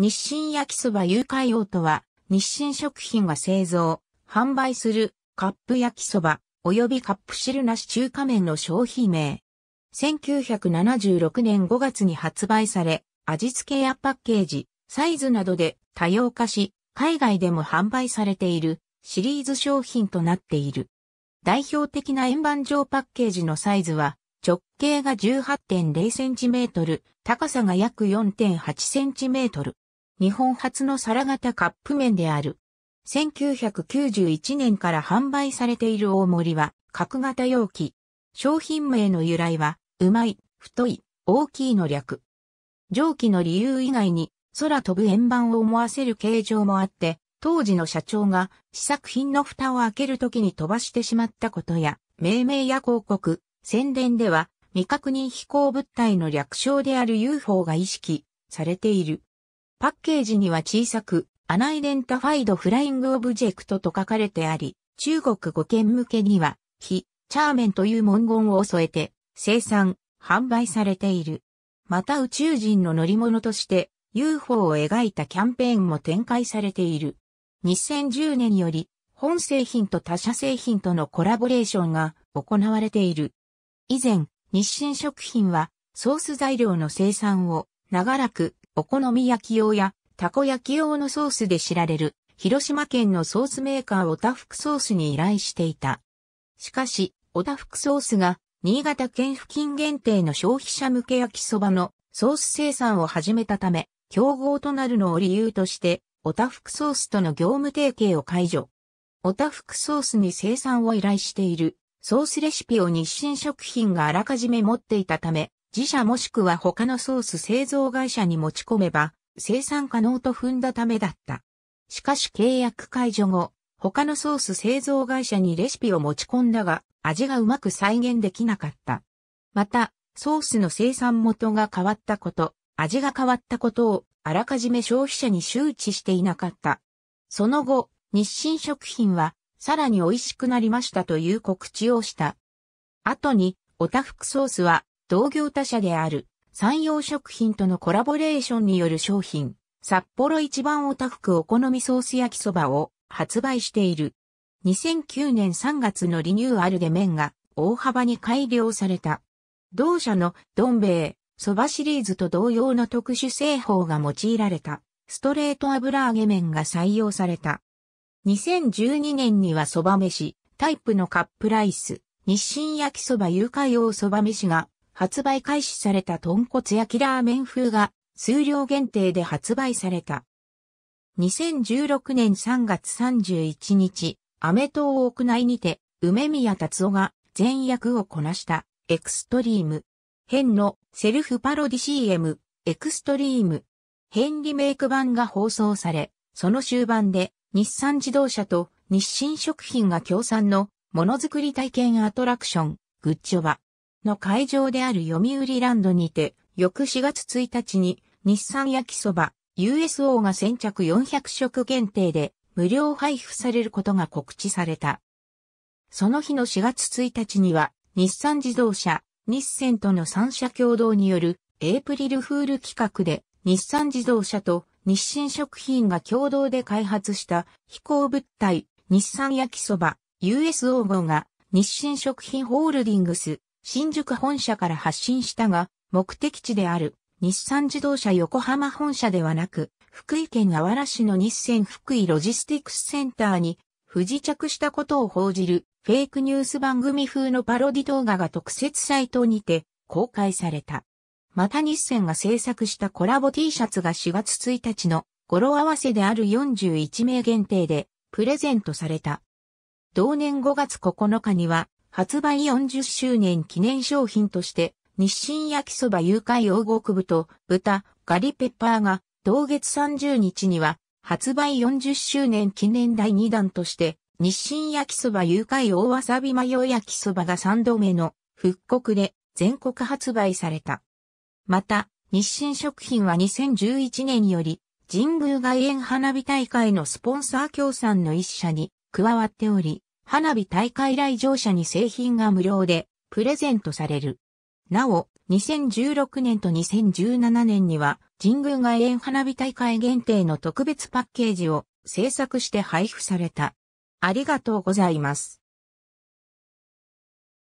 日清焼きそば誘拐王とは、日清食品が製造、販売するカップ焼きそば、及びカップ汁なし中華麺の商品名。1976年5月に発売され、味付けやパッケージ、サイズなどで多様化し、海外でも販売されているシリーズ商品となっている。代表的な円盤状パッケージのサイズは、直径が 18.0cm、高さが約 4.8cm。日本初の皿型カップ麺である。1991年から販売されている大盛りは、角型容器。商品名の由来は、うまい、太い、大きいの略。蒸気の理由以外に、空飛ぶ円盤を思わせる形状もあって、当時の社長が試作品の蓋を開けるときに飛ばしてしまったことや、命名や広告、宣伝では未確認飛行物体の略称である UFO が意識されている。パッケージには小さく、アナイデンタファイドフライングオブジェクトと書かれてあり、中国語圏向けには、非、チャーメンという文言を添えて、生産、販売されている。また宇宙人の乗り物として、UFO を描いたキャンペーンも展開されている。2010年より、本製品と他社製品とのコラボレーションが行われている。以前、日清食品は、ソース材料の生産を長らくお好み焼き用や、たこ焼き用のソースで知られる、広島県のソースメーカーオタフクソースに依頼していた。しかし、オタフクソースが、新潟県付近限定の消費者向け焼きそばのソース生産を始めたため、競合となるのを理由として、オタフクソースとの業務提携を解除。オタフクソースに生産を依頼しているソースレシピを日清食品があらかじめ持っていたため、自社もしくは他のソース製造会社に持ち込めば、生産可能と踏んだためだった。しかし契約解除後、他のソース製造会社にレシピを持ち込んだが、味がうまく再現できなかった。また、ソースの生産元が変わったこと、味が変わったことをあらかじめ消費者に周知していなかった。その後、日清食品はさらに美味しくなりましたという告知をした。後に、オタフクソースは同業他社である、産業食品とのコラボレーションによる商品、札幌一番おたふくお好みソース焼きそばを発売している。2009年3月のリニューアルで麺が大幅に改良された。同社のどん兵衛、そばシリーズと同様の特殊製法が用いられた、ストレート油揚げ麺が採用された。2012年にはそば飯、タイプのカップライス、日清焼きそば有価用そば飯が発売開始された豚骨焼きラーメン風が数量限定で発売された。2016年3月31日、アメー屋内にて、梅宮達夫が全役をこなしたエクストリーム。編のセルフパロディ CM エクストリーム。編リメイク版が放送され、その終盤で日産自動車と日清食品が協賛のものづくり体験アトラクション、グッジョバ、の会場である読売ランドにて、翌4月1日に日産焼きそば USO が先着400食限定で無料配布されることが告知された。その日の4月1日には日産自動車、日産との3社共同によるエイプリルフール企画で日産自動車と日清食品が共同で開発した飛行物体日産焼きそば USO 号が日清食品ホールディングス新宿本社から発信したが、目的地である日産自動車横浜本社ではなく、福井県あわら市の日産福井ロジスティクスセンターに不時着したことを報じるフェイクニュース番組風のパロディ動画が特設サイトにて公開された。また日産が制作したコラボ T シャツが4月1日の語呂合わせである41名限定でプレゼントされた。同年5月9日には発売40周年記念商品として、日清焼きそば誘拐王国部と豚、ガリペッパーが、同月30日には、発売40周年記念第2弾として、日清焼きそば誘拐大わさびマヨ焼きそばが3度目の復刻で全国発売された。また、日清食品は2011年より、神宮外苑花火大会のスポンサー協賛の一社に加わっており、花火大会来場者に製品が無料でプレゼントされる。なお、2016年と2017年には、神宮外苑花火大会限定の特別パッケージを制作して配布された。ありがとうございます。